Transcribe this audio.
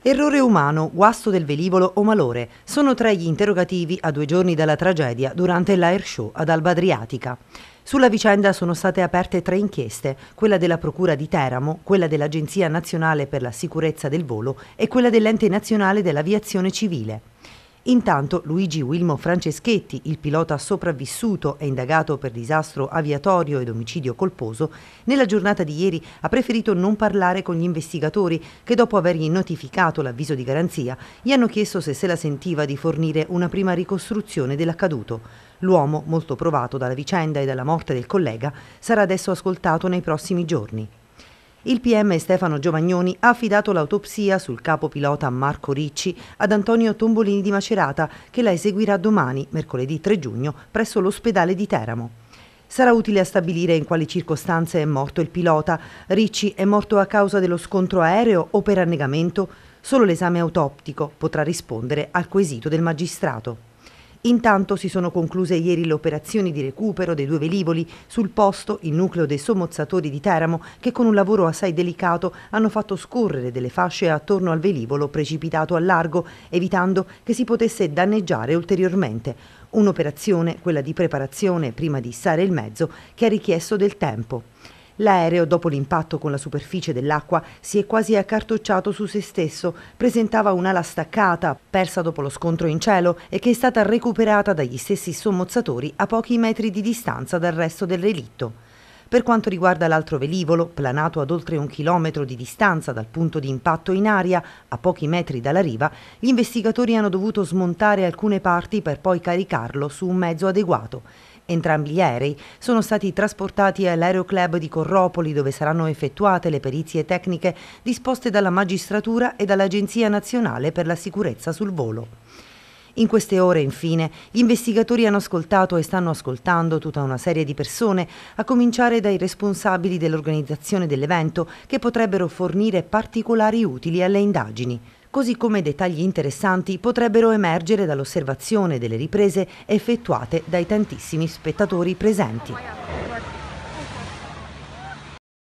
Errore umano, guasto del velivolo o malore sono tra gli interrogativi a due giorni dalla tragedia durante l'air show ad Alba Adriatica. Sulla vicenda sono state aperte tre inchieste, quella della Procura di Teramo, quella dell'Agenzia Nazionale per la Sicurezza del Volo e quella dell'Ente Nazionale dell'Aviazione Civile. Intanto Luigi Wilmo Franceschetti, il pilota sopravvissuto e indagato per disastro aviatorio ed omicidio colposo, nella giornata di ieri ha preferito non parlare con gli investigatori che dopo avergli notificato l'avviso di garanzia gli hanno chiesto se se la sentiva di fornire una prima ricostruzione dell'accaduto. L'uomo, molto provato dalla vicenda e dalla morte del collega, sarà adesso ascoltato nei prossimi giorni. Il PM Stefano Giovagnoni ha affidato l'autopsia sul capo pilota Marco Ricci ad Antonio Tombolini di Macerata, che la eseguirà domani, mercoledì 3 giugno, presso l'ospedale di Teramo. Sarà utile a stabilire in quali circostanze è morto il pilota. Ricci è morto a causa dello scontro aereo o per annegamento? Solo l'esame autoptico potrà rispondere al quesito del magistrato. Intanto si sono concluse ieri le operazioni di recupero dei due velivoli, sul posto il nucleo dei sommozzatori di Teramo che con un lavoro assai delicato hanno fatto scorrere delle fasce attorno al velivolo precipitato a largo, evitando che si potesse danneggiare ulteriormente. Un'operazione, quella di preparazione prima di stare il mezzo, che ha richiesto del tempo. L'aereo, dopo l'impatto con la superficie dell'acqua, si è quasi accartocciato su se stesso, presentava un'ala staccata, persa dopo lo scontro in cielo e che è stata recuperata dagli stessi sommozzatori a pochi metri di distanza dal resto del relitto. Per quanto riguarda l'altro velivolo, planato ad oltre un chilometro di distanza dal punto di impatto in aria, a pochi metri dalla riva, gli investigatori hanno dovuto smontare alcune parti per poi caricarlo su un mezzo adeguato. Entrambi gli aerei sono stati trasportati all'aeroclub di Corropoli dove saranno effettuate le perizie tecniche disposte dalla magistratura e dall'Agenzia Nazionale per la Sicurezza sul Volo. In queste ore, infine, gli investigatori hanno ascoltato e stanno ascoltando tutta una serie di persone, a cominciare dai responsabili dell'organizzazione dell'evento, che potrebbero fornire particolari utili alle indagini così come dettagli interessanti potrebbero emergere dall'osservazione delle riprese effettuate dai tantissimi spettatori presenti.